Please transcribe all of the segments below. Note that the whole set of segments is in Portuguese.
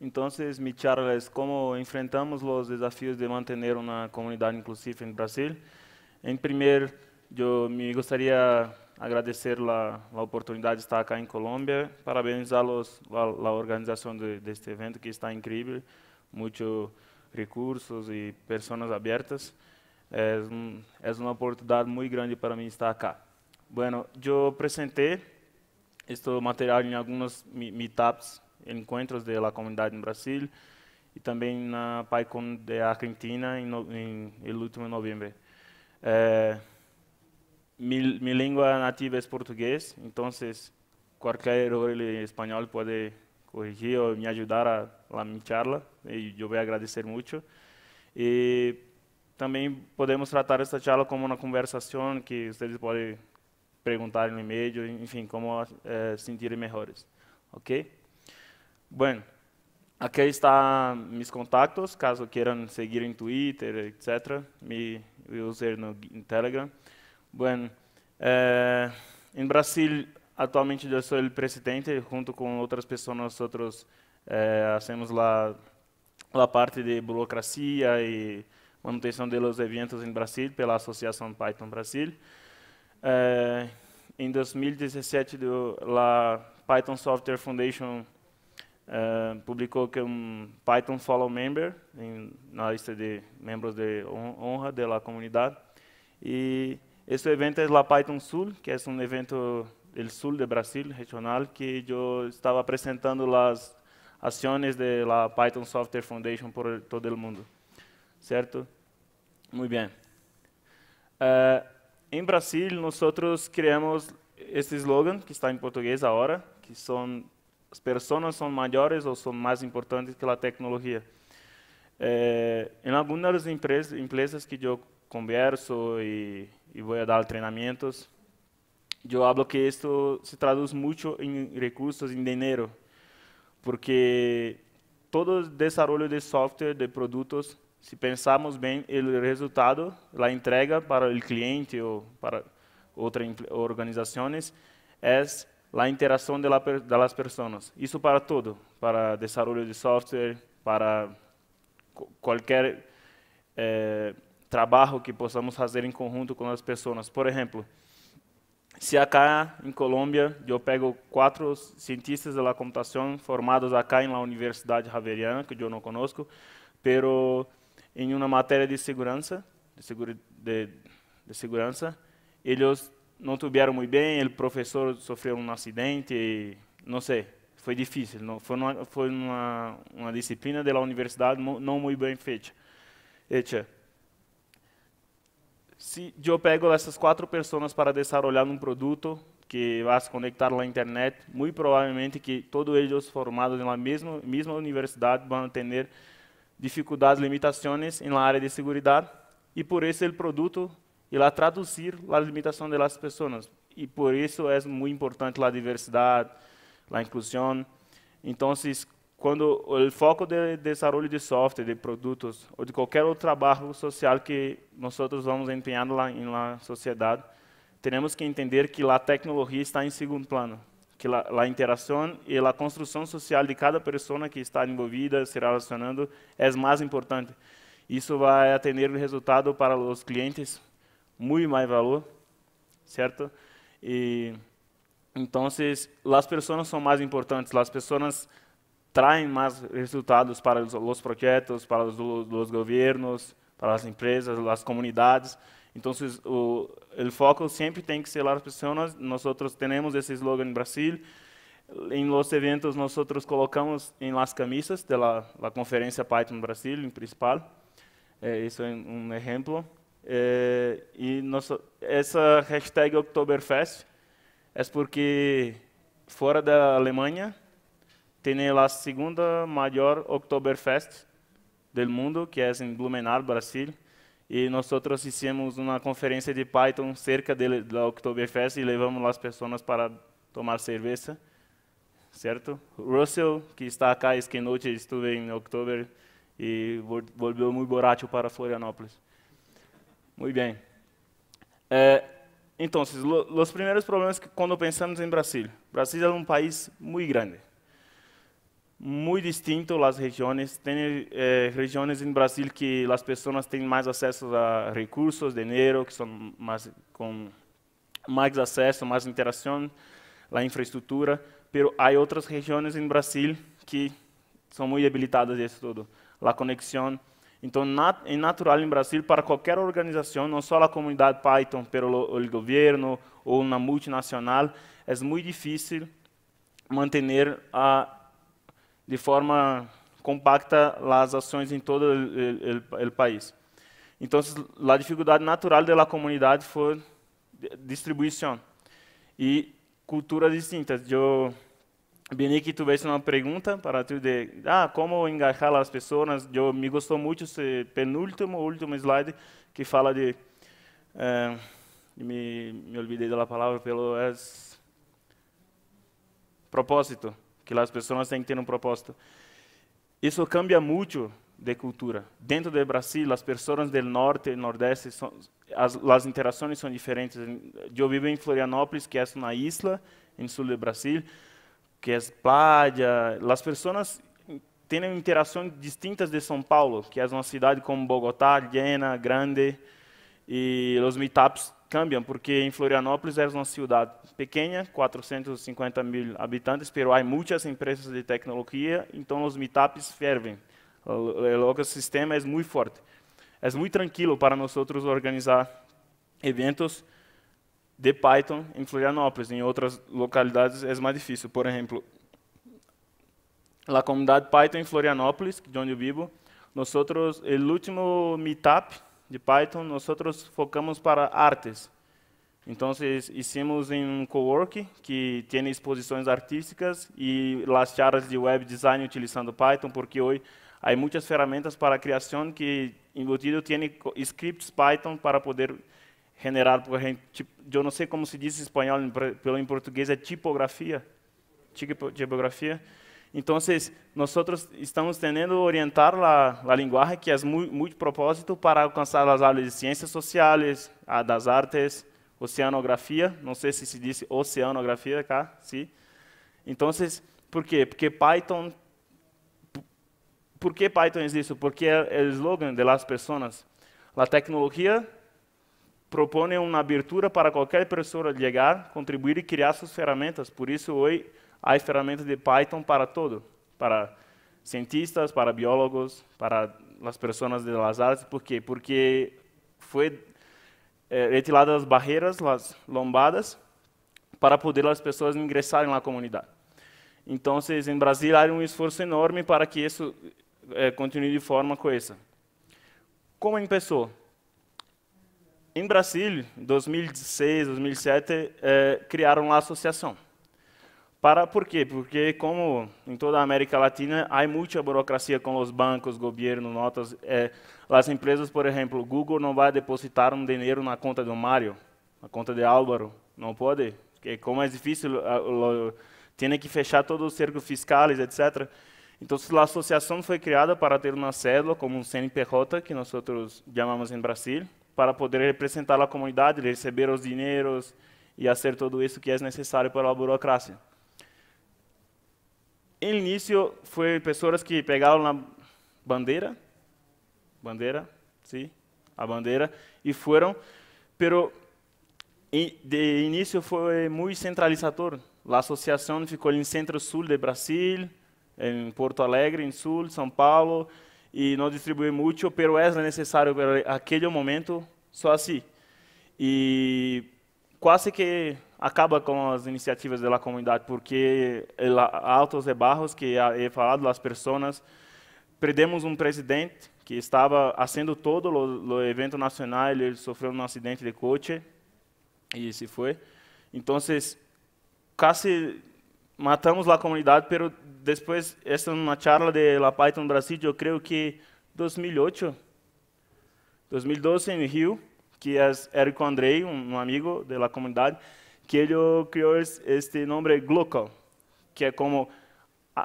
Entonces, mi charla es cómo enfrentamos los desafíos de mantener una comunidad inclusiva en Brasil. En primer, yo me gustaría agradecer a, a oportunidade de estar aqui em Colômbia, Parabéns à organização de, deste evento que está incrível, muitos recursos e pessoas abertas. É, é uma oportunidade muito grande para mim estar aqui. Bueno, eu apresentei este material em alguns meetups, encontros da comunidade no Brasil e também na PyCon da Argentina em, no, em, em último novembro. É, minha mi língua nativa é português, então qualquer erro em espanhol pode corrigir ou me ajudar a la minha charla, e eu vou agradecer muito. E também podemos tratar esta charla como uma conversação que vocês podem perguntar no e-mail, enfim, como eh, sentirem melhores, ok? Bom, aqui está meus contatos, caso queiram seguir em Twitter, etc. Me user no Telegram. Bueno, eh, em Brasil, atualmente eu sou o presidente, junto com outras pessoas, nós outros eh, lá a parte de burocracia e manutenção de los eventos em Brasil pela Associação Python Brasil. Eh, em 2017, a Python Software Foundation eh, publicou que um Python Follow Member em, na lista de membros de honra da comunidade e este evento é La Python Sul, que é um evento do sul do Brasil, regional, que eu estava apresentando as ações da Python Software Foundation por todo o mundo. Certo? Muito bem. Uh, eh, em Brasil, nós criamos este slogan, que está em português agora, que são as pessoas são maiores ou são mais importantes que a tecnologia. Eh, em algumas das empresas, empresas que eu converso e e vou dar treinamentos. Eu hablo que isso se traduz muito em recursos, em dinheiro, porque todo o desenvolvimento de software, de produtos, se pensarmos bem, o resultado, a entrega para o cliente ou para outras organizações é a interação de das pessoas. Isso para todo, para desenvolvimento de software, para qualquer eh, trabalho que possamos fazer em conjunto com as pessoas. Por exemplo, se acá em Colômbia eu pego quatro cientistas da computação formados acá em Universidade Javeriana, que eu não conosco, pero em uma matéria de segurança, de, de, de segurança, eles não tiveram muito bem, o professor sofreu um acidente, e, não sei, foi difícil, não, foi uma, foi uma, uma disciplina da universidade não muito bem feita se eu pego essas quatro pessoas para desenvolver um produto que vai se conectar na internet, muito provavelmente que todos eles formados na mesma mesma universidade vão ter dificuldades, limitações na área de segurança e por isso o produto irá traduzir as limitações das pessoas e por isso é muito importante a diversidade, a inclusão. Então, quando o foco de desenvolvimento de software, de produtos ou de qualquer outro trabalho social que nós outros vamos empenhar lá em la sociedade, temos que entender que a tecnologia está em segundo plano, que a interação e a construção social de cada pessoa que está envolvida, se relacionando, é mais importante. Isso vai atender o resultado para os clientes muito mais valor, certo? E então, as pessoas são mais importantes, as pessoas traem mais resultados para os projetos, para os governos, para as empresas, as comunidades. Então, o, o foco sempre tem que ser as pessoas. Nós temos esse slogan Brasil. Em los eventos, nós colocamos em las camisas da la, conferência Python Brasil, em principal. Eh, isso é um exemplo. Eh, e nosso, essa hashtag Oktoberfest é porque fora da Alemanha tem a segunda maior Oktoberfest do mundo, que é em assim, Blumenau, Brasil. E nós fizemos uma conferência de Python cerca da Oktoberfest e levamos as pessoas para tomar cerveja, certo? Russell, que está aqui, que noite estive em Oktober e voltou muito borracho para Florianópolis. Muito bem. É, então, os primeiros problemas que quando pensamos em Brasil. Brasil é um país muito grande muito distinto as regiões. Tem eh, regiões em Brasil que as pessoas têm mais acesso a recursos, dinheiro, que são mais com mais acesso, mais interação, a infraestrutura. Pero há outras regiões em Brasil que são muito habilitadas isso tudo, a conexão. Então, nat é natural em Brasil para qualquer organização, não só a comunidade Python, mas o, o governo ou uma multinacional, é muito difícil manter a de forma compacta as ações em todo o país. Então, a dificuldade natural da comunidade foi distribuição e culturas distintas. Eu vim que tu fez uma pergunta para tu de ah, como engajar as pessoas. Eu me gostou muito esse penúltimo, último slide que fala de eh, me, me olvidei da palavra pelo propósito que as pessoas têm que ter um propósito. Isso cambia muito de cultura. Dentro do Brasil, as pessoas do norte e nordeste, são, as, as interações são diferentes. Eu vivo em Florianópolis, que é uma isla, no sul do Brasil, que é praia. As pessoas têm interações distintas de São Paulo, que é uma cidade como Bogotá, llena, grande, e os meetups cambiam, porque em Florianópolis é uma cidade pequena, 450 mil habitantes, mas há muitas empresas de tecnologia, então os meetups fervem. O sistema é muito forte. É muito tranquilo para nós organizar eventos de Python em Florianópolis. Em outras localidades é mais difícil. Por exemplo, na comunidade Python em Florianópolis, de onde eu vivo, nós, o último meetup de Python, nós focamos para artes. Então, hicimos um co cowork que tem exposições artísticas e las de web design utilizando Python, porque hoje há muitas ferramentas para criação que embutido tem scripts Python para poder generar, por exemplo, eu não sei como se diz em espanhol, pelo em português é tipografia, tipografia, então, nós estamos teniendo orientar a linguagem que é muito propósito para alcançar as áreas de ciências sociais, a, das artes, oceanografia, não sei se se diz oceanografia cá, sim? Então, por quê? Porque Python, por que Python é isso? Porque é o slogan das pessoas. A tecnologia propõe uma abertura para qualquer pessoa chegar, contribuir e criar suas ferramentas. Por isso, hoje há ferramentas de Python para todo, para cientistas, para biólogos, para as pessoas de las artes. Por quê? Porque foi eh, retiradas as barreiras, as lombadas, para poder as pessoas ingressarem na comunidade. Então, em Brasil, há um esforço enorme para que isso eh, continue de forma coesa. Como em pessoa? Em Brasil, 2006, 2007, criaram a associação. Para, por quê? Porque, como em toda a América Latina, há muita burocracia com os bancos, governo, notas. Eh, as empresas, por exemplo, Google não vai depositar um dinheiro na conta do Mário, na conta de Álvaro. Não pode. Porque, como é difícil, tem que fechar todo o cerco fiscais, etc. Então, a associação foi criada para ter uma célula, como um CNPJ, que nós chamamos em Brasil, para poder representar a comunidade, receber os dinheiros e fazer tudo isso que é necessário para a burocracia em início foi pessoas que pegaram a bandeira, bandeira, sim, a bandeira e foram, pero de início foi muito centralizador. A associação ficou em centro-sul de Brasil, em Porto Alegre, em sul, São Paulo, e não distribui muito, pero era necessário para aquele momento só assim. E quase que acaba com as iniciativas da comunidade, porque ela, altos e rebarros que é, é falado as pessoas. Perdemos um presidente que estava fazendo todo o, o evento nacional, ele sofreu um acidente de coche e se foi. Então, quase matamos a comunidade, mas depois, essa é uma charla de La Python Brasil, eu creio que 2008, 2012, em Rio, que é Erico Andrei, um, um amigo da comunidade, que ele criou este nome Glocal, que é como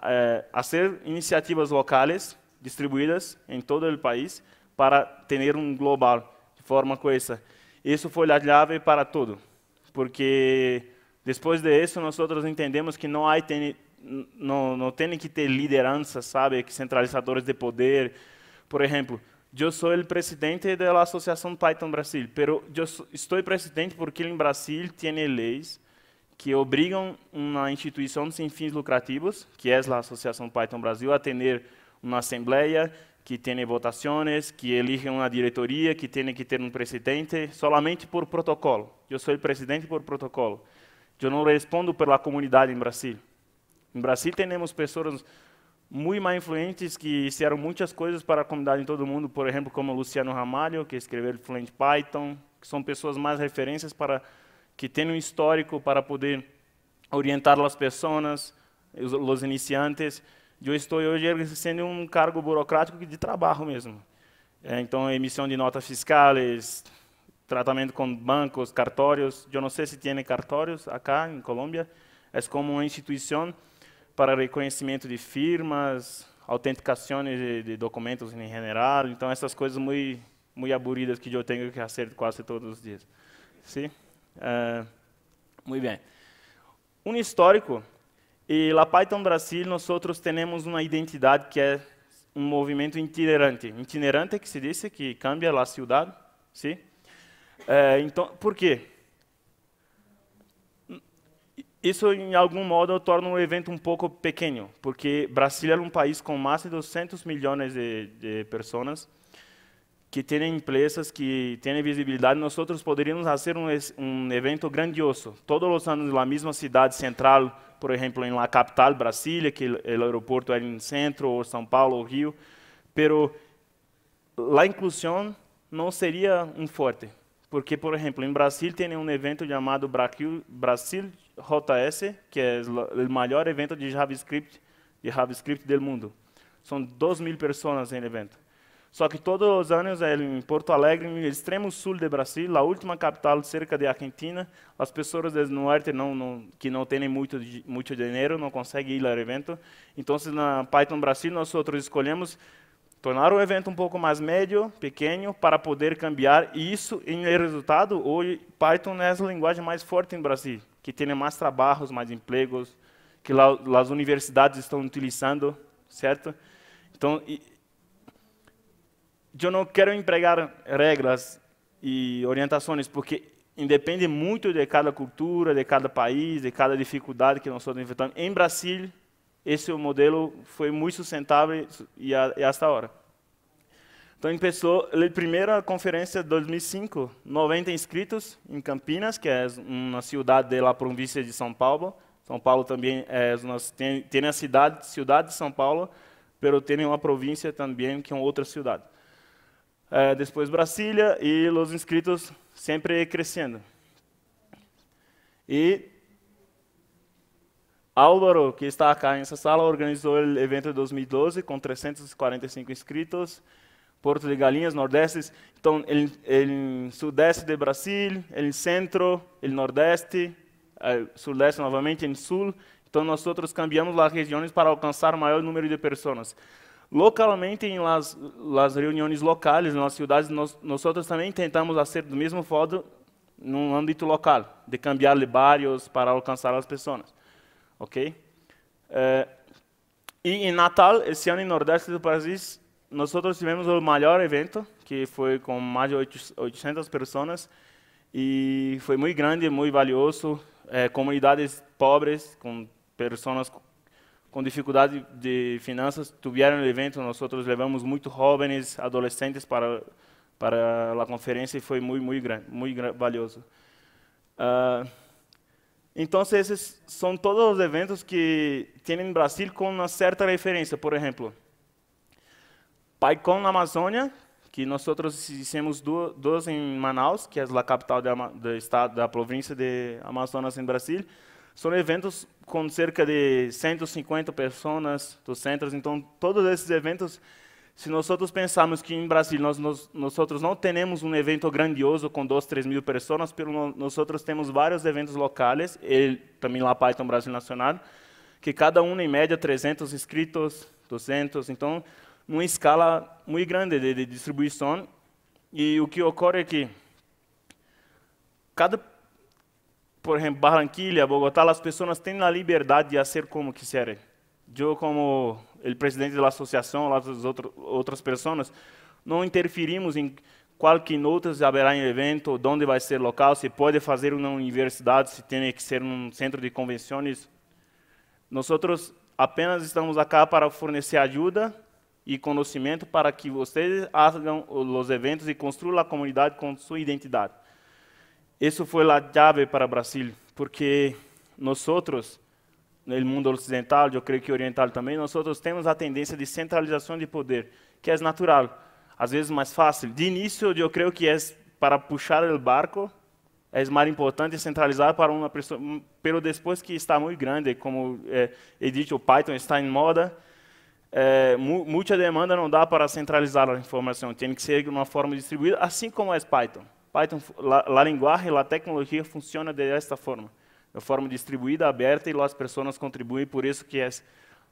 é, fazer iniciativas locais distribuídas em todo o país para ter um global de forma coesa. Isso foi a chave para tudo, porque depois de isso nós outros entendemos que não há não tem que ter liderança, sabe, que centralizadores de poder. Por exemplo, eu sou o presidente da Associação Python Brasil, mas eu estou presidente porque em Brasil tem leis que obrigam uma instituição sem fins lucrativos, que é a Associação Python Brasil, a ter uma assembleia, que tem votações, que elige uma diretoria, que tem que ter um presidente, somente por protocolo. Eu sou o presidente por protocolo. Eu não respondo pela comunidade em Brasil. Em Brasil, temos pessoas muito mais influentes que fizeram muitas coisas para a comunidade em todo o mundo, por exemplo, como Luciano Ramalho, que escreveu Fluent Python, que são pessoas mais referências para que têm um histórico para poder orientar as pessoas, os, os iniciantes. Eu estou hoje exercendo um cargo burocrático de trabalho mesmo. É, então, emissão de notas fiscais, tratamento com bancos, cartórios. Eu não sei se tem cartórios aqui em Colômbia. É como uma instituição para reconhecimento de firmas, autenticações de, de, documentos em geral, então essas coisas muito muito aburridas que eu tenho que fazer quase todos os dias. Sim? Uh, muito bem. Um histórico, e lá Python Brasil nós outros temos uma identidade que é um movimento itinerante. Itinerante é que se diz que cambia a cidade, sim? Uh, então, por quê? isso, em algum modo, torna o evento um pouco pequeno, porque Brasília é um país com mais de 200 milhões de, de pessoas que têm empresas, que têm visibilidade. Nós poderíamos fazer um, um, evento grandioso, todos os anos, na mesma cidade central, por exemplo, em la capital, Brasília, que o aeroporto é em centro, ou São Paulo, ou Rio, pero a inclusão não seria um forte, porque, por exemplo, em Brasil tem um evento chamado Brasil JS, que é o maior evento de JavaScript, de JavaScript do mundo. São 2 mil pessoas no evento. Só que todos os anos, é, em Porto Alegre, no extremo sul do Brasil, a última capital cerca de Argentina, as pessoas do norte não, não, que não têm muito, muito dinheiro não conseguem ir ao evento. Então, na Python Brasil, nós outros escolhemos tornar o evento um pouco mais médio, pequeno, para poder cambiar. E isso, em resultado, hoje, Python é a linguagem mais forte no Brasil que têm mais trabalhos, mais empregos, que lá, as universidades estão utilizando, certo? Então, e, eu não quero empregar regras e orientações, porque independe muito de cada cultura, de cada país, de cada dificuldade que nós estamos enfrentando. Em Brasil, esse modelo foi muito sustentável e, e agora. Então, começou a primeira conferência de 2005, 90 inscritos em Campinas, que é uma cidade da província de São Paulo. São Paulo também é uma, tem, tem a cidade, cidade de São Paulo, pero tem uma província também que é outra cidade. É, depois Brasília e os inscritos sempre crescendo. E Álvaro, que está acá nessa sala, organizou o evento de 2012 com 345 inscritos. Porto de Galinhas, Nordeste. Então, ele, ele Sudeste do Brasil, ele Centro, ele Nordeste, eh, Sudeste novamente, em Sul. Então, nós outros cambiamos as regiões para alcançar o maior número de pessoas. Localmente, em las, las reuniões locais, nas cidades, nós, nós outros também tentamos fazer do mesmo modo no âmbito local, de cambiar bairros para alcançar as pessoas. Ok? Eh, e em Natal, esse ano, em Nordeste do Brasil, nós tivemos o maior evento, que foi com mais de 800 pessoas, e foi muito grande, muito valioso. É, comunidades pobres, com pessoas com dificuldade de finanças, tiveram o evento. Nós levamos muitos jovens, adolescentes para para a conferência e foi muito, muito grande, muito valioso. Uh, ah, então, esses são todos os eventos que tem Brasil com uma certa referência. Por exemplo, PyCon na Amazônia, que nós fizemos duas em Manaus, que é a capital do estado, da província de Amazonas, em Brasil. São eventos com cerca de 150 pessoas, 200. Então, todos esses eventos, se nós pensarmos que em Brasil nós, nós, nós não temos um evento grandioso com 2, 3 mil pessoas, pero nós temos vários eventos locais, e também lá Python Brasil Nacional, que cada um, em média, 300 inscritos, 200. Então, numa escala muito grande de, de distribuição. E o que ocorre é que cada por exemplo, Barranquilla, Bogotá, as pessoas têm a liberdade de fazer como quiserem. Eu, como o presidente da associação, as outras pessoas, não interferimos em qual que notas haverá em evento, onde vai ser local, se pode fazer uma universidade, se tem que ser um centro de convenções. Nós apenas estamos aqui para fornecer ajuda e conhecimento para que vocês hajam os eventos e construam a comunidade com sua identidade. Isso foi a chave para o Brasil, porque nós, no mundo ocidental, eu creio que oriental também, nós temos a tendência de centralização de poder, que é natural, às vezes mais fácil. De início, eu creio que é para puxar o barco, é mais importante centralizar para uma pessoa, pelo depois que está muito grande, como é, é o Python está em moda, é, muita demanda não dá para centralizar a informação, tem que ser de uma forma distribuída, assim como é Python. Python, a linguagem, a tecnologia funciona desta forma, de forma distribuída, aberta, e as pessoas contribuem, por isso que é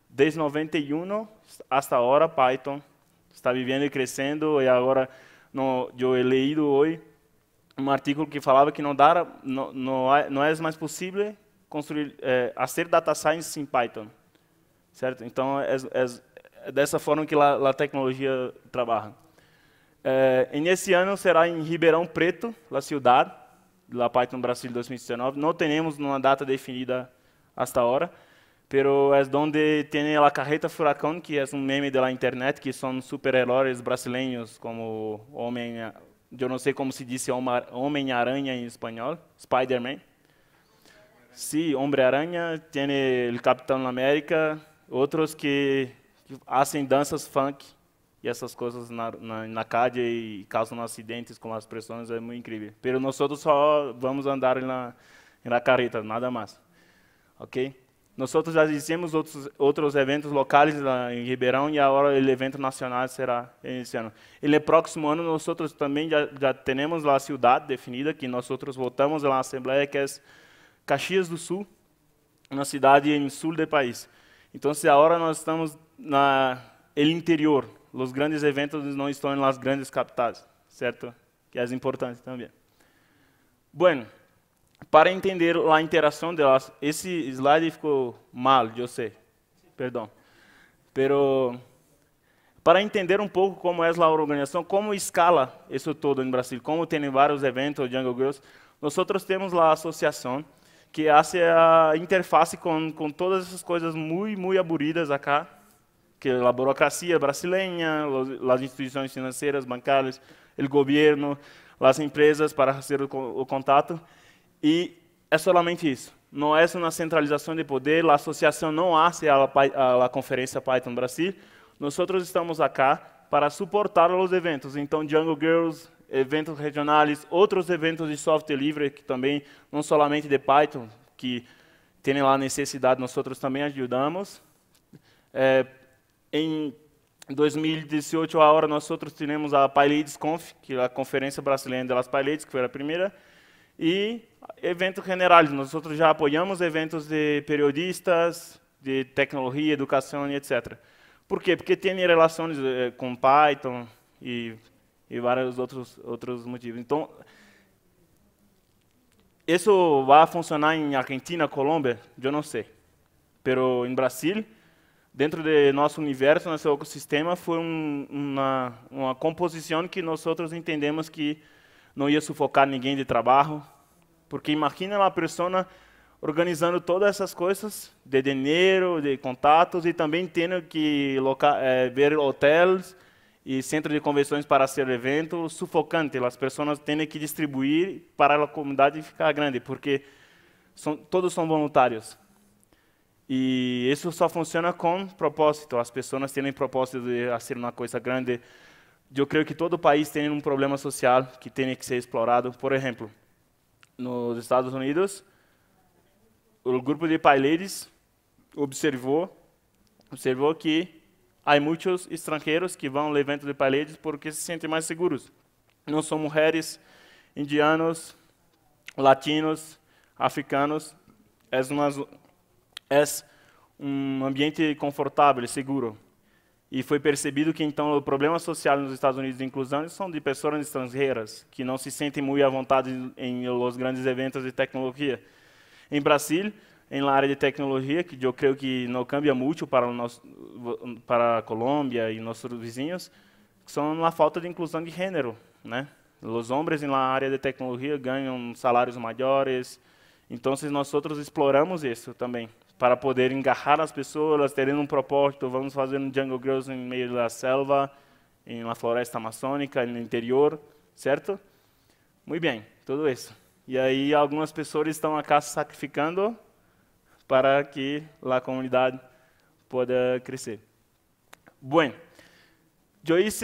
desde 91 até agora Python está vivendo e crescendo, e agora no, eu leí hoje um artigo que falava que não, dá, não, não, é mais possível construir, é, fazer data science em Python certo? Então, é, é, é dessa forma que a tecnologia trabalha. É, nesse ano será em Ribeirão Preto, a cidade, lá parte no Brasil 2019. Não temos uma data definida até agora, pero é onde tem a carreta furacão, que é um meme da internet, que são super-heróis brasileiros, como homem, eu não sei como se diz homem-aranha em espanhol, Spider-Man. Sim, sí, Homem-Aranha, tem o Capitão América, Outros que, fazem danças funk e essas coisas na, na, na e causam acidentes com as pessoas, é muito incrível. mas nós outros só vamos andar na, na carreta, nada mais. Ok? Nós já fizemos outros, outros eventos locais lá em Ribeirão e agora o evento nacional será esse ano. E no próximo ano nós também já, já temos a cidade definida, que nós votamos na Assembleia, que é Caxias do Sul, uma cidade em sul do país. Então, se agora nós estamos na el interior, os grandes eventos não estão nas grandes capitais, certo? Que é importante também. Bueno, para entender a interação delas, esse slide ficou mal, eu sei, perdão. Pero para entender um pouco como é a organização, como escala isso todo no Brasil, como tem vários eventos, Django Girls, nós temos a associação que hace a interface com, com todas essas coisas muito, muito aburridas acá, que a burocracia brasileira, as instituições financeiras, bancárias, o governo, as empresas para fazer o, o contato. E é somente isso. Não é uma centralização de poder, a associação não hace a, a, a conferência Python Brasil. Nós estamos acá para suportar os eventos. Então, Django Girls, eventos regionais, outros eventos de software livre, que também, não somente de Python, que tem lá necessidade, nós outros também ajudamos. É, em 2018, agora, nós outros tivemos a PyLeadsConf, que é a Conferência Brasileira das PyLeads, que foi a primeira, e eventos generais. Nós outros já apoiamos eventos de periodistas, de tecnologia, educação e etc. Por quê? Porque tem relações eh, com Python e e vários outros, outros motivos. Então, isso vai funcionar em Argentina, Colômbia? Eu não sei. Pero em Brasil, dentro do nosso universo, nosso ecossistema, foi um, uma, uma composição que nós outros entendemos que não ia sufocar ninguém de trabalho. Porque imagina uma pessoa organizando todas essas coisas de dinheiro, de contatos e também tendo que loca, eh, ver hotéis e centro de convenções para ser evento sufocante. As pessoas têm que distribuir para a comunidade ficar grande, porque são, todos são voluntários. E isso só funciona com propósito. As pessoas têm propósito de fazer uma coisa grande. Eu creio que todo país tem um problema social que tem que ser explorado. Por exemplo, nos Estados Unidos, o grupo de pai ladies observou, observou que Há muitos estrangeiros que vão ao evento de paredes porque se sentem mais seguros. Não são mulheres, indianos, latinos, africanos. É, uma, é um ambiente confortável e seguro. E foi percebido que então o problema social nos Estados Unidos de inclusão são de pessoas estrangeiras que não se sentem muito à vontade em, em os grandes eventos de tecnologia. Em Brasil, em la área de tecnologia, que eu creio que não cambia é muito para, o nosso, para a Colômbia e nossos vizinhos, são a falta de inclusão de gênero. Né? Os homens na área de tecnologia ganham salários maiores, então nós outros exploramos isso também, para poder engarrar as pessoas, terem um propósito, vamos fazer um jungle Girls no meio da selva, em uma floresta amazônica, no interior, certo? Muito bem, tudo isso. E aí algumas pessoas estão acaso sacrificando para que a comunidade possa crescer. Bom, eu fiz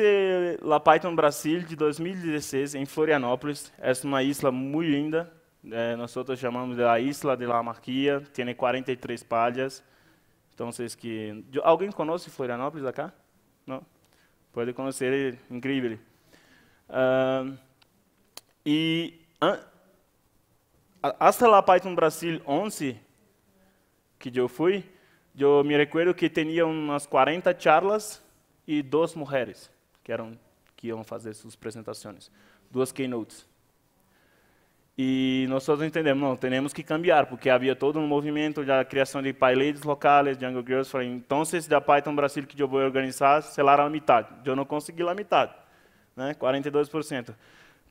a Python Brasil de 2016 em Florianópolis. É uma isla muito linda. Eh, Nós chamamos de la Isla de la Marquia. Tem 43 palhas. Então, que... alguém conhece Florianópolis acá? Não? Pode conhecer, é eh, incrível. Uh, e até ah, a Python Brasil 11 que eu fui, eu me recordo que tinha umas 40 charlas e duas mulheres que eram que iam fazer suas apresentações, duas keynotes. E nós todos entendemos, não, temos que cambiar, porque havia todo um movimento da criação de playlists locais, Jungle Girls, falei, então da Python Brasil que eu vou organizar, sei lá, a metade. Eu não consegui a metade, né, 42%.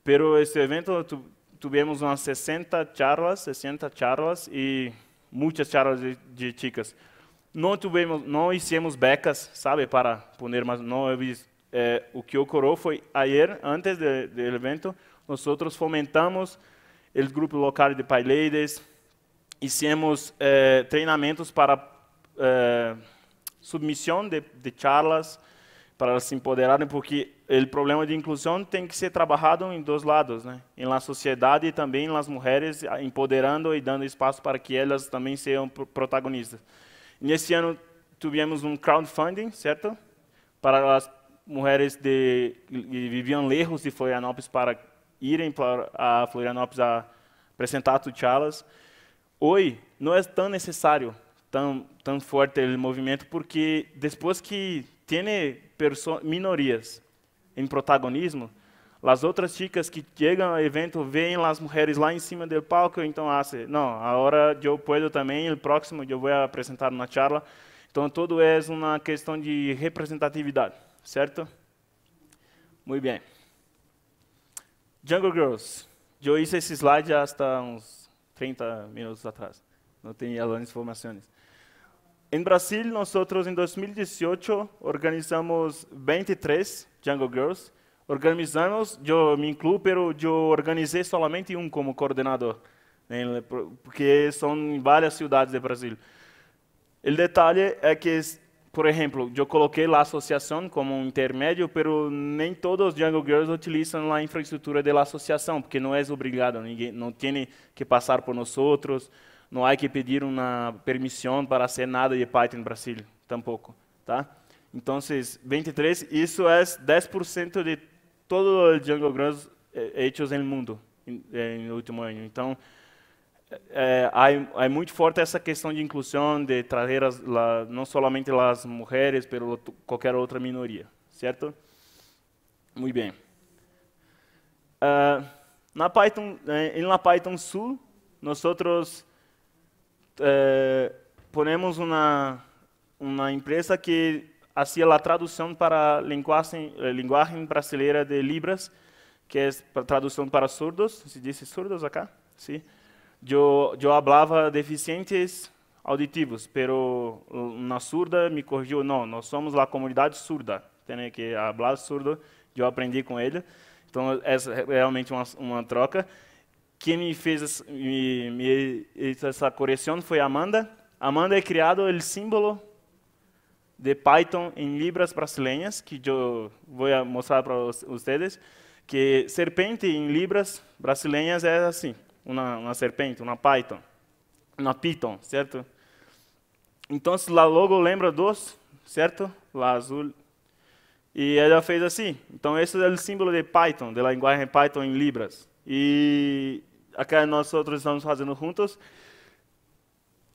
Pero esse evento, tu, tivemos umas 60 charlas, 60 charlas, e muitas charlas de, de ticas. Não tivemos, não fizemos becas, sabe, para poner, mas não fiz, é, o que ocorreu foi ayer, antes do evento, nós fomentamos o grupo local de paileides, fizemos é, treinamentos para é, submissão de, de charlas, para se empoderarem, porque o problema de inclusão tem que ser trabalhado em dois lados, né? Em la sociedade e também nas mulheres, empoderando e dando espaço para que elas também sejam protagonistas. Nesse ano tivemos um crowdfunding, certo? Para as mulheres de, que viviam lejos de Florianópolis para irem para a Florianópolis a apresentar tuchalas. Hoje não é tão necessário tão, tão forte o movimento porque depois que tem minorias em protagonismo, as outras chicas que chegam ao evento veem as mulheres lá em cima do palco, então assim, não, agora eu posso também, o próximo eu vou apresentar uma charla. Então, tudo é uma questão de representatividade, certo? Muito bem. Jungle Girls. Eu fiz esse slide há uns 30 minutos atrás. Não tenho as informações. Em Brasil, nós em 2018 organizamos 23 Django Girls. Organizamos, eu me incluo, pero eu organizei somente um como coordenador, porque em várias cidades do Brasil. O detalhe é que, por exemplo, eu coloquei a associação como un mas pero no todos Django Girls utilizam a infraestrutura da associação, porque não é obrigado ninguém, não tem que passar por outros não há que pedir uma permissão para ser nada de Python no Brasil, tampouco, tá? Então, 23, isso é 10% de todo o Django Grunts eh, hechos no mundo, no último ano. Então, é, é, é, muito forte essa questão de inclusão, de trazer as, la, não somente as mulheres, mas qualquer outra minoria, certo? Muito bem. Uh, na Python, em eh, La Python Sul, nós outros eh, ponemos uma, uma empresa que fazia a tradução para a linguagem, eh, linguagem brasileira de Libras, que é tradução para surdos. Se diz surdos acá? Sim. Sí? Eu, eu falava deficientes auditivos, pero eh, na surda me corrigiu, não, nós somos a comunidade surda, tem que falar surdo, eu aprendi com ele. Então, é realmente uma, uma troca. Quem me fez me, me, essa correção foi Amanda. Amanda é criado o símbolo de Python em libras brasileiras, que eu vou mostrar para vocês, que serpente em libras brasileiras é assim, uma, uma serpente, uma Python, uma Python, certo? Então, lá logo lembra dos, certo? Lá azul. E ela fez assim. Então, esse é o símbolo de Python, da linguagem Python em libras. E a que é nós outros estamos fazendo juntos,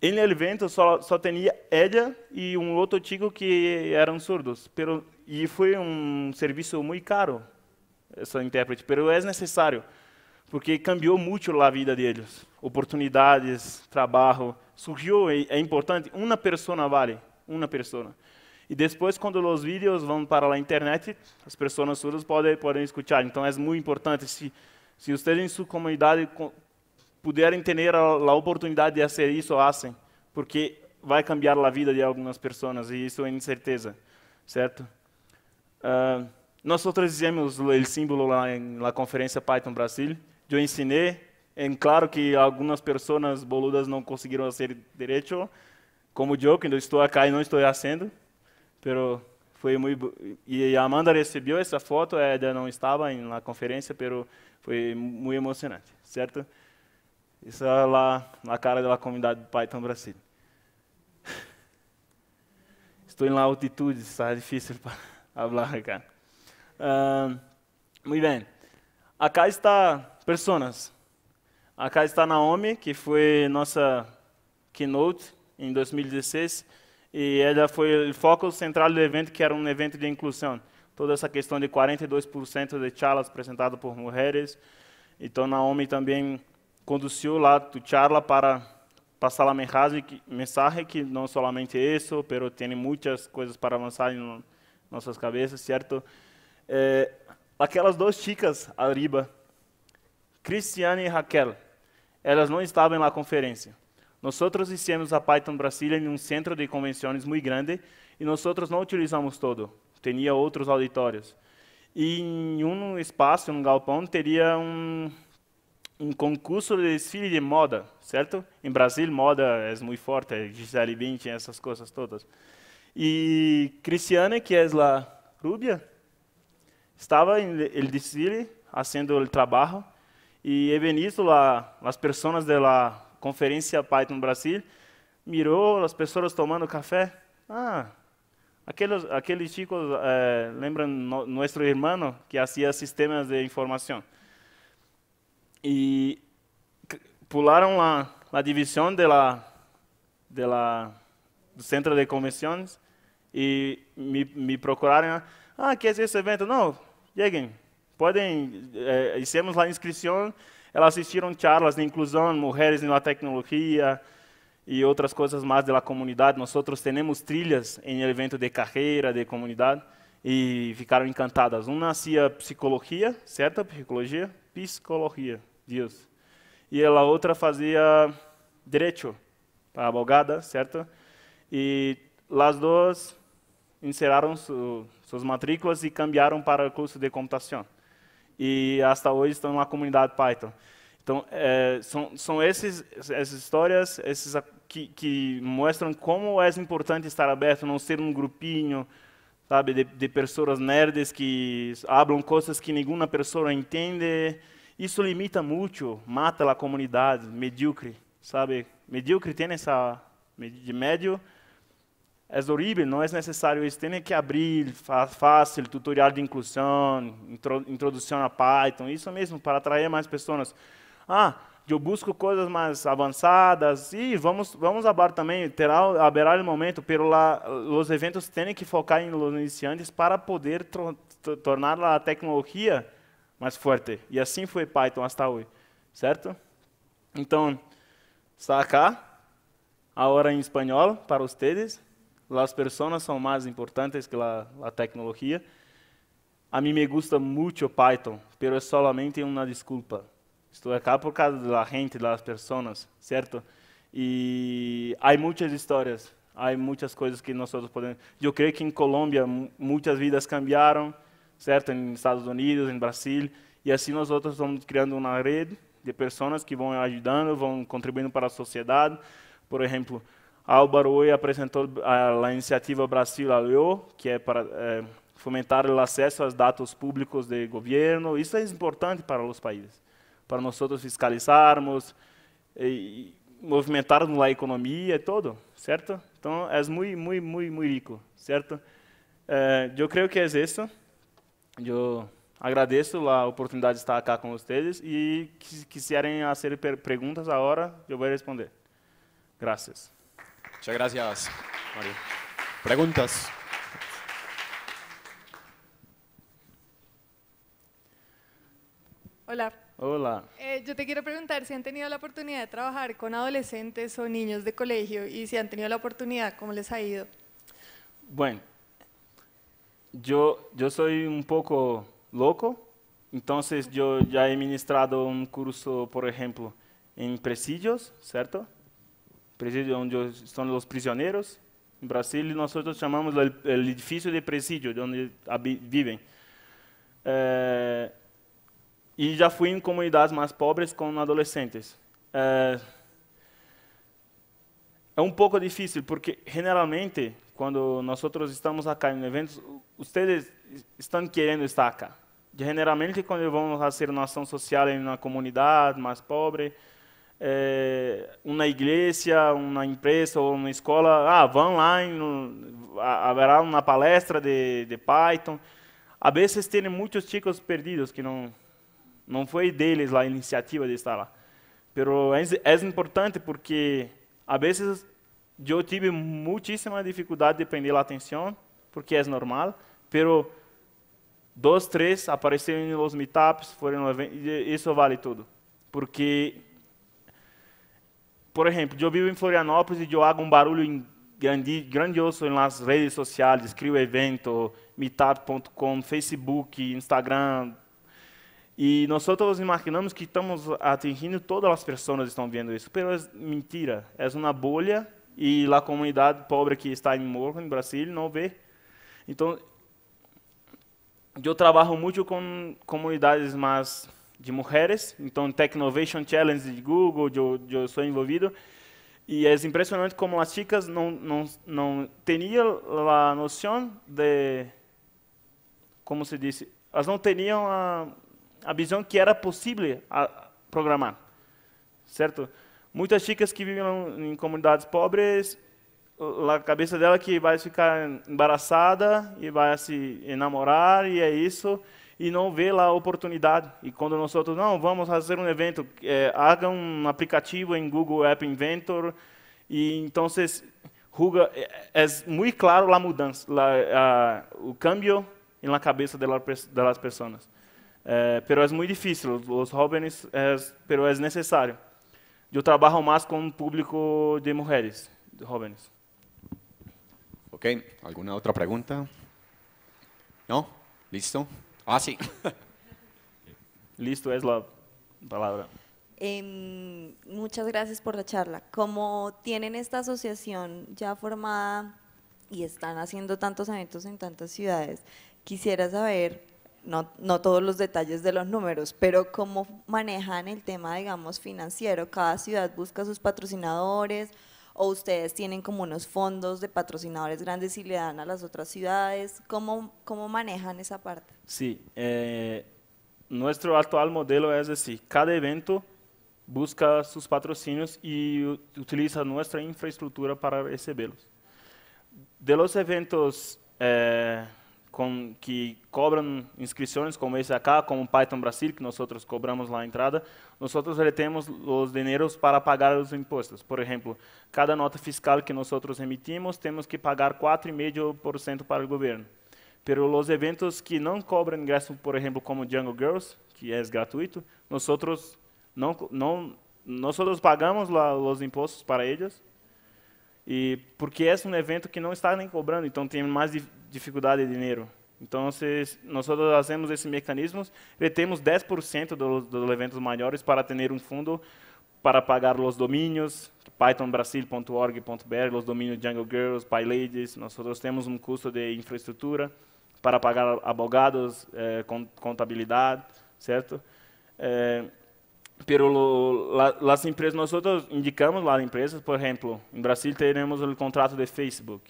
em o é evento só, só tinha ela e um outro chico que eram surdos. Pero, e foi um serviço muito caro, essa intérprete, pero é necessário, porque cambiou muito a vida deles. Oportunidades, trabalho, surgiu, é, é importante, uma pessoa vale, uma pessoa. E depois, quando os vídeos vão para a internet, as pessoas surdas podem, podem escutar. Então, é muito importante. Se se vocês em sua comunidade puderem ter a, a oportunidade de fazer isso, façam, porque vai cambiar a vida de algumas pessoas e isso é incerteza, certo? Uh, nós outros fizemos o símbolo lá na conferência Python Brasil. Eu ensinei, é claro que algumas pessoas boludas não conseguiram fazer direito, como eu, que eu estou aqui e não estou fazendo, pero foi muito e a Amanda recebeu essa foto, ela não estava na conferência, pero foi muito emocionante, certo? Isso é lá na cara da comunidade do Python Brasil. Estou em altitude, está difícil para falar, cara. Uh, muito bem. Acá está personas. Acá está Naomi, que foi nossa keynote em 2016 e ela foi o foco central do evento, que era um evento de inclusão toda essa questão de 42% de charlas apresentadas por mulheres. Então, Naomi também conduziu lá a charla para passar a mensagem que, mensagem que não somente isso, pero tem muitas coisas para avançar em nossas cabeças, certo? É, aquelas duas chicas arriba, Cristiane e Raquel, elas não estavam na conferência. Nós outros fizemos a Python Brasília em um centro de convenções muito grande e nós outros não utilizamos todo teria outros auditórios. E em um espaço, um galpão, teria um, um concurso de desfile de moda, certo? Em Brasil, moda é muito forte, é Gisele Bündchen, essas coisas todas. E Cristiane, que é lá rubia, estava no desfile, fazendo o trabalho, e he visto lá as pessoas da conferência Python Brasil, mirou as pessoas tomando café. Ah, Aqueles, aqueles chicos eh, lembram no, nosso irmão que fazia sistemas de informação. E pularam lá a divisão de la, de la, do centro de convenções e me, me procuraram. Ah, que é esse evento? Não, cheguem. Podem, eh, lá a inscrição. Elas assistiram charlas de inclusão, mulheres na tecnologia, e outras coisas mais da comunidade. Nós outros temos trilhas em evento de carreira, de comunidade, e ficaram encantadas. Uma nascia psicologia, certa? Psicologia? Psicologia, Deus. E a outra fazia direito, para abogada, certo? E as duas encerraram su, suas matrículas e cambiaram para o curso de computação. E até hoje estão na comunidade Python. Então, é, são, são esses, essas histórias esses, que, que, mostram como é importante estar aberto, não ser um grupinho, sabe, de, de pessoas nerds que hablam coisas que nenhuma pessoa entende. Isso limita muito, mata a comunidade, medíocre, sabe? Medíocre tem essa... De médio é horrível, não é necessário isso. Tem que abrir fácil, tutorial de inclusão, introdução a Python, isso mesmo, para atrair mais pessoas. Ah, eu busco coisas mais avançadas e vamos vamos abar também terá haverá o momento lá os eventos têm que focar em los iniciantes para poder tornar a tecnologia mais forte e assim foi Python até hoje certo então está cá agora em espanhol para vocês as pessoas são mais importantes que a, a tecnologia a mim me gusta muito Python, pero é solamente uma desculpa Estou aqui por causa da gente, das pessoas, certo? E há muitas histórias, há muitas coisas que nós podemos. Eu creio que em Colômbia muitas vidas cambiaram, certo? Em Estados Unidos, em Brasil, e assim nós outros estamos criando uma rede de pessoas que vão ajudando, vão contribuindo para a sociedade. Por exemplo, Álvaro hoje apresentou a, a iniciativa Brasil Aliou, que é para é, fomentar o acesso aos dados públicos do governo. Isso é importante para os países para nós outros fiscalizarmos e movimentarmos a economia e tudo, certo? Então, é muito, muito, muito, muito rico, certo? Eh, eu creio que é isso. Eu agradeço a oportunidade de estar aqui com vocês e se quiserem fazer perguntas agora, eu vou responder. Graças. Muchas gracias, perguntas Preguntas. Hola. Eh, yo te quiero preguntar si han tenido la oportunidad de trabajar con adolescentes o niños de colegio y si han tenido la oportunidad, ¿cómo les ha ido? Bueno, yo, yo soy un poco loco, entonces yo ya he ministrado un curso, por ejemplo, en presidios, ¿cierto? Presidio donde son los prisioneros. En Brasil nosotros llamamos el, edificio de presidio, donde viven. Eh, E já fui em comunidades mais pobres com adolescentes. É, é um pouco difícil, porque geralmente, quando nós outros estamos aqui em eventos, vocês estão querendo estar aqui. Geralmente, quando vamos fazer uma ação social em uma comunidade mais pobre, é, uma igreja, uma empresa ou uma escola, ah, vão lá, em, haverá uma palestra de, de Python. Às vezes, tem muitos chicos perdidos que não não foi deles lá a iniciativa de estar lá. Mas é, é importante porque, às vezes, eu tive muitíssima dificuldade de prender a atenção, porque é normal, mas dois, três apareceram nos meetups, foram no evento, isso vale tudo. Porque, por exemplo, eu vivo em Florianópolis e eu hago um barulho grandioso nas redes sociais, escrevo evento, meetup.com, Facebook, Instagram, e nós todos imaginamos que estamos atingindo todas as pessoas que estão vendo isso, mas é mentira. É uma bolha e a comunidade pobre que está em Morro, em Brasil, não vê. Então, eu trabalho muito com comunidades mais de mulheres, então Technovation Challenge de Google, eu, eu sou envolvido. E é impressionante como as chicas não não não tinham a noção de como se disse, elas não tinham a a visão que era possível programar, certo? Muitas chicas que vivem em comunidades pobres, a cabeça dela que vai ficar embaraçada e vai se enamorar e é isso e não vê lá a oportunidade. E quando nós outros não, vamos fazer um evento, é, haga um aplicativo em Google App Inventor e então vocês ruga é, é, é, muito claro a mudança, a, a, o câmbio na cabeça delas pessoas. pero es muy difícil, los jóvenes pero es necesario yo trabajo más con un público de mujeres de jóvenes Ok, alguna otra pregunta no Listo? Ah, sí Listo es la palabra em, muchas gracias por la charla. Como tienen esta asociación ya formada y están haciendo tantos eventos en tantas ciudades, quisiera saber no, todos los detalles de los números, pero cómo manejan el tema, digamos, financiero. Cada ciudad busca sus patrocinadores o ustedes tienen como unos fondos de patrocinadores grandes y le dan a las otras ciudades. ¿Cómo, cómo manejan esa parte? Sí, eh, nuestro actual modelo es decir, cada evento busca sus patrocinios y utiliza nuestra infraestructura para recibirlos. De los eventos... Eh, com, que cobram inscrições como esse aqui, como Python Brasil, que nós outros cobramos lá a entrada, nós outros retemos os dinheiros para pagar os impostos. Por exemplo, cada nota fiscal que nós outros emitimos, temos que pagar 4,5% para o governo. Pero os eventos que não cobram ingresso, por exemplo, como Django Girls, que é gratuito, nós outros não, não nós outros pagamos lá os impostos para eles, e porque é um evento que não está nem cobrando, então tem mais dificuldade de dinheiro. Então, nós fazemos esses mecanismos, retemos 10% dos, dos eventos maiores para ter um fundo para pagar os domínios, pythonbrasil.org.br, os domínios Django Girls, PyLadies. Nós temos um custo de infraestrutura para pagar abogados, eh, contabilidade, certo? Eh, pelo as empresas nós outros indicamos lá empresas por exemplo em Brasil teremos o contrato de Facebook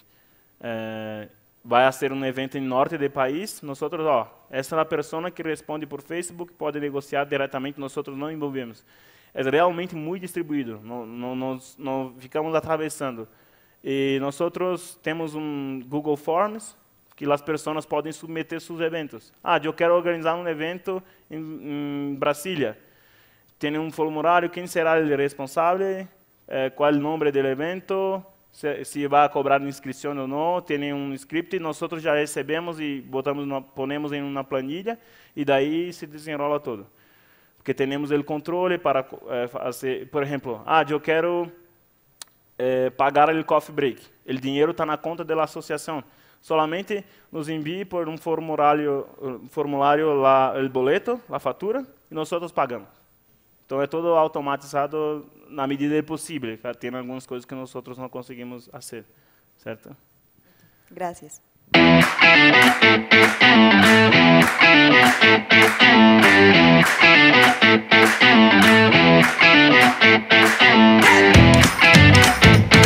é, eh, vai ser um evento no norte do país nós outros ó oh, essa é a pessoa que responde por Facebook pode negociar diretamente nós outros não envolvemos é realmente muito distribuído não nós, ficamos atravessando e nós outros temos um Google Forms que as pessoas podem submeter seus eventos ah eu quero organizar um evento em Brasília tiene um formulário, quem será o responsável, eh, o nome do evento, se, vai va cobrar inscrição ou não, tiene um script, nós já recebemos e botamos, ponemos em uma planilha e daí se desenrola todo. Porque temos o controle para eh, por exemplo, ah, eu quero eh, pagar o coffee break, o dinheiro está na conta da associação. Solamente nos envie por um formulário, formulário lá o boleto, a fatura, e nós pagamos. Então é todo automatizado na medida possível. tem algumas coisas que nós outros não conseguimos fazer, certo? Gracias. Thank you.